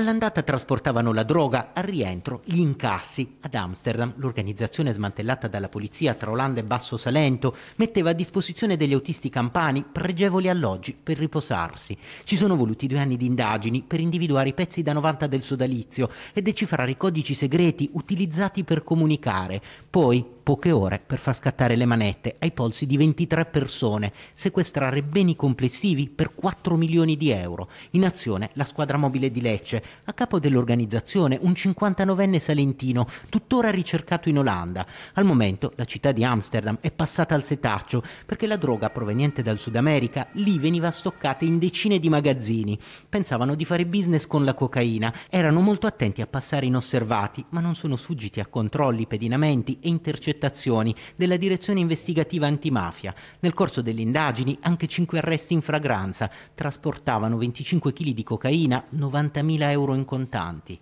All'andata trasportavano la droga, al rientro gli incassi. Ad Amsterdam l'organizzazione smantellata dalla polizia tra Olanda e Basso Salento metteva a disposizione degli autisti campani pregevoli alloggi per riposarsi. Ci sono voluti due anni di indagini per individuare i pezzi da 90 del sodalizio e decifrare i codici segreti utilizzati per comunicare. Poi poche ore per far scattare le manette ai polsi di 23 persone, sequestrare beni complessivi per 4 milioni di euro. In azione la squadra mobile di Lecce, a capo dell'organizzazione un 59enne salentino, tuttora ricercato in Olanda. Al momento la città di Amsterdam è passata al setaccio perché la droga proveniente dal Sud America lì veniva stoccata in decine di magazzini. Pensavano di fare business con la cocaina, erano molto attenti a passare inosservati, ma non sono sfuggiti a controlli, pedinamenti e intercettazioni intercettazioni della Direzione Investigativa Antimafia. Nel corso delle indagini anche cinque arresti in fragranza. Trasportavano 25 kg di cocaina, 90.000 euro in contanti.